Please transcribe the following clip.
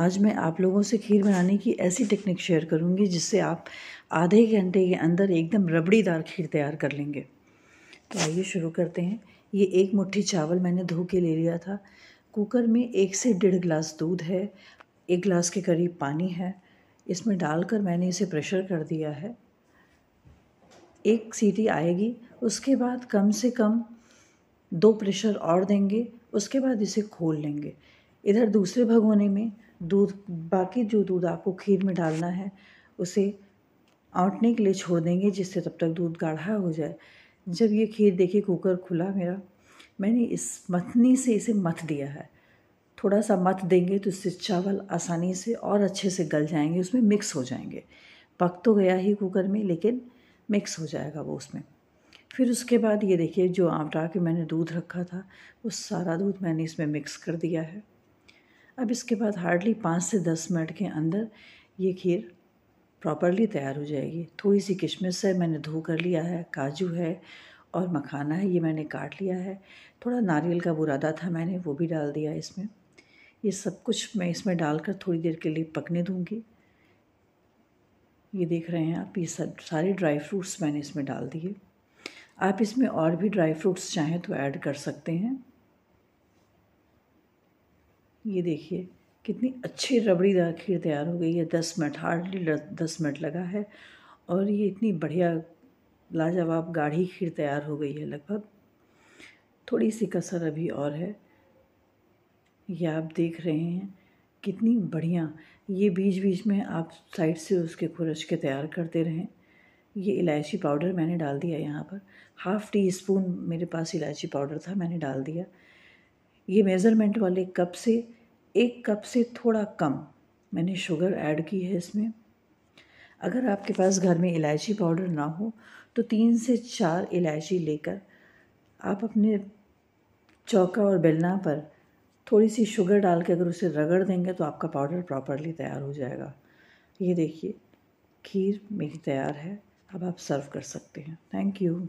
आज मैं आप लोगों से खीर बनाने की ऐसी टेक्निक शेयर करूंगी जिससे आप आधे घंटे के अंदर एकदम रबड़ीदार खीर तैयार कर लेंगे तो आइए शुरू करते हैं ये एक मुट्ठी चावल मैंने धो के ले लिया था कुकर में एक से डेढ़ गिलास दूध है एक गिलास के करीब पानी है इसमें डालकर मैंने इसे प्रेशर कर दिया है एक सीटी आएगी उसके बाद कम से कम दो प्रेशर और देंगे उसके बाद इसे खोल लेंगे इधर दूसरे भगोने में दूध बाकी जो दूध आपको खीर में डालना है उसे औटने के लिए छोड़ देंगे जिससे तब तक दूध गाढ़ा हो जाए जब ये खीर देखिए कुकर खुला मेरा मैंने इस मथनी से इसे मथ दिया है थोड़ा सा मथ देंगे तो इससे चावल आसानी से और अच्छे से गल जाएंगे उसमें मिक्स हो जाएंगे पक तो गया ही कुकर में लेकिन मिक्स हो जाएगा वो उसमें फिर उसके बाद ये देखिए जो आटा के मैंने दूध रखा था वो सारा दूध मैंने इसमें मिक्स कर दिया है अब इसके बाद हार्डली पाँच से दस मिनट के अंदर ये खीर प्रॉपरली तैयार हो जाएगी थोड़ी सी किशमिश है मैंने धो कर लिया है काजू है और मखाना है ये मैंने काट लिया है थोड़ा नारियल का बुरादा था मैंने वो भी डाल दिया इसमें ये सब कुछ मैं इसमें डालकर थोड़ी देर के लिए पकने दूँगी ये देख रहे हैं आप ये सब सारे ड्राई फ्रूट्स मैंने इसमें डाल दिए आप इसमें और भी ड्राई फ्रूट्स चाहें तो ऐड कर सकते हैं ये देखिए कितनी अच्छी रबड़ी खीर तैयार हो गई है दस मिनट हार्डली दस मिनट लगा है और ये इतनी बढ़िया लाजवाब गाढ़ी खीर तैयार हो गई है लगभग थोड़ी सी कसर अभी और है ये आप देख रहे हैं कितनी बढ़िया ये बीच बीच में आप साइड से उसके खुरच के तैयार करते रहें ये इलायची पाउडर मैंने डाल दिया यहाँ पर हाफ़ टी स्पून मेरे पास इलायची पाउडर था मैंने डाल दिया ये मेज़रमेंट वाले कप से एक कप से थोड़ा कम मैंने शुगर ऐड की है इसमें अगर आपके पास घर में इलायची पाउडर ना हो तो तीन से चार इलायची लेकर आप अपने चौका और बेलना पर थोड़ी सी शुगर डाल के अगर उसे रगड़ देंगे तो आपका पाउडर प्रॉपरली तैयार हो जाएगा ये देखिए खीर मेरी तैयार है अब आप सर्व कर सकते हैं थैंक यू